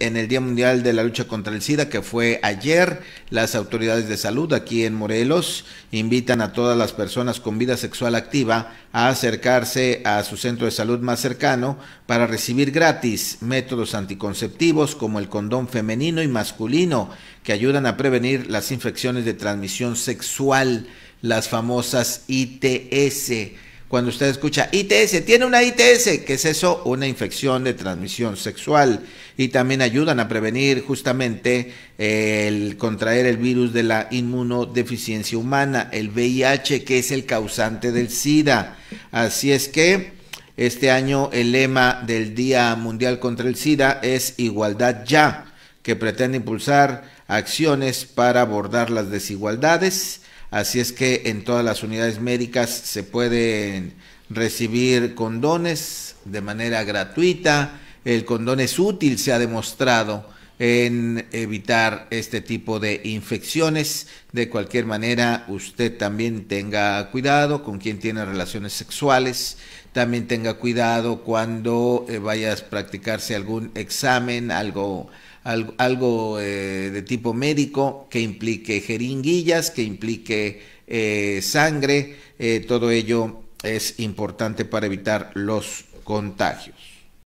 En el Día Mundial de la Lucha contra el SIDA, que fue ayer, las autoridades de salud aquí en Morelos invitan a todas las personas con vida sexual activa a acercarse a su centro de salud más cercano para recibir gratis métodos anticonceptivos como el condón femenino y masculino, que ayudan a prevenir las infecciones de transmisión sexual, las famosas ITS cuando usted escucha ITS, tiene una ITS, que es eso, una infección de transmisión sexual, y también ayudan a prevenir justamente eh, el contraer el virus de la inmunodeficiencia humana, el VIH, que es el causante del SIDA. Así es que este año el lema del Día Mundial contra el SIDA es Igualdad ya, que pretende impulsar acciones para abordar las desigualdades Así es que en todas las unidades médicas se pueden recibir condones de manera gratuita. El condón es útil, se ha demostrado en evitar este tipo de infecciones. De cualquier manera, usted también tenga cuidado con quien tiene relaciones sexuales, también tenga cuidado cuando eh, vaya a practicarse algún examen, algo algo, eh, de tipo médico que implique jeringuillas, que implique eh, sangre, eh, todo ello es importante para evitar los contagios.